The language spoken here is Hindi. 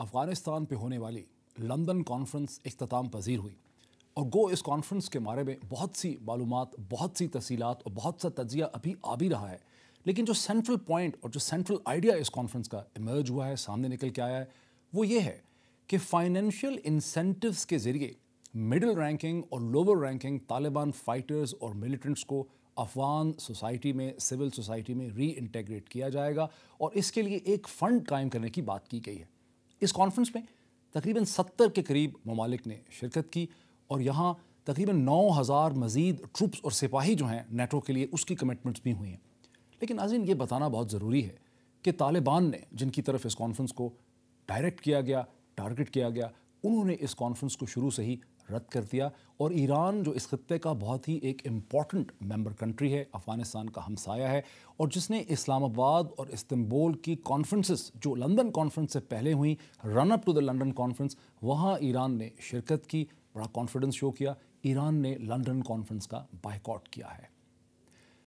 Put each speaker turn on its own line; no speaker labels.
अफगानिस्तान पे होने वाली लंदन कॉन्फ्रेंस अख्ताम पजीर हुई और गो इस कॉन्फ्रेंस के बारे में बहुत सी मालूम बहुत सी तफसीलत और बहुत सा तजिया अभी आ भी रहा है लेकिन जो सेंट्रल पॉइंट और जो सेंट्रल आइडिया इस कॉन्फ्रेंस का इमर्ज हुआ है सामने निकल के आया है वो ये है कि फाइनेंशियल इंसेंटिव्स के ज़रिए मिडिल रैंकिंग और लोअर रैंकिंग तालिबान फाइटर्स और मिलिटेंट्स को अफगान सोसाइटी में सिविल सोसाइटी में री इंटेग्रेट किया जाएगा और इसके लिए एक फ़ंड कायम करने की बात की गई है इस कॉन्फ्रेंस में तकरीबन सत्तर के करीब ममालिक ने शिरकत की और यहाँ तकरीबन नौ हज़ार मज़ीद ट्रुप्स और सिपाही जो हैं नेटो के लिए उसकी कमिटमेंट्स भी हुई हैं लेकिन अजीन ये बताना बहुत ज़रूरी है कि तालिबान ने जिनकी तरफ इस कॉन्फ्रेंस को डायरेक्ट किया गया टारगेट किया गया उन्होंने इस कॉन्फ्रेंस को शुरू से ही रद्द कर दिया और ईरान जो इस खत्े का बहुत ही एक इम्पॉर्टेंट मेंबर कंट्री है अफ़गानिस्तान का हमसाया है और जिसने इस्लामाबाद और इस्तंबुल की कॉन्फ्रेंसेस जो लंदन कॉन्फ्रेंस से पहले हुई run up to the London conference वहाँ ईरान ने शिरकत की बड़ा कॉन्फिडेंस शो किया ईरान ने लंदन कॉन्फ्रेंस का बाइकआउट किया है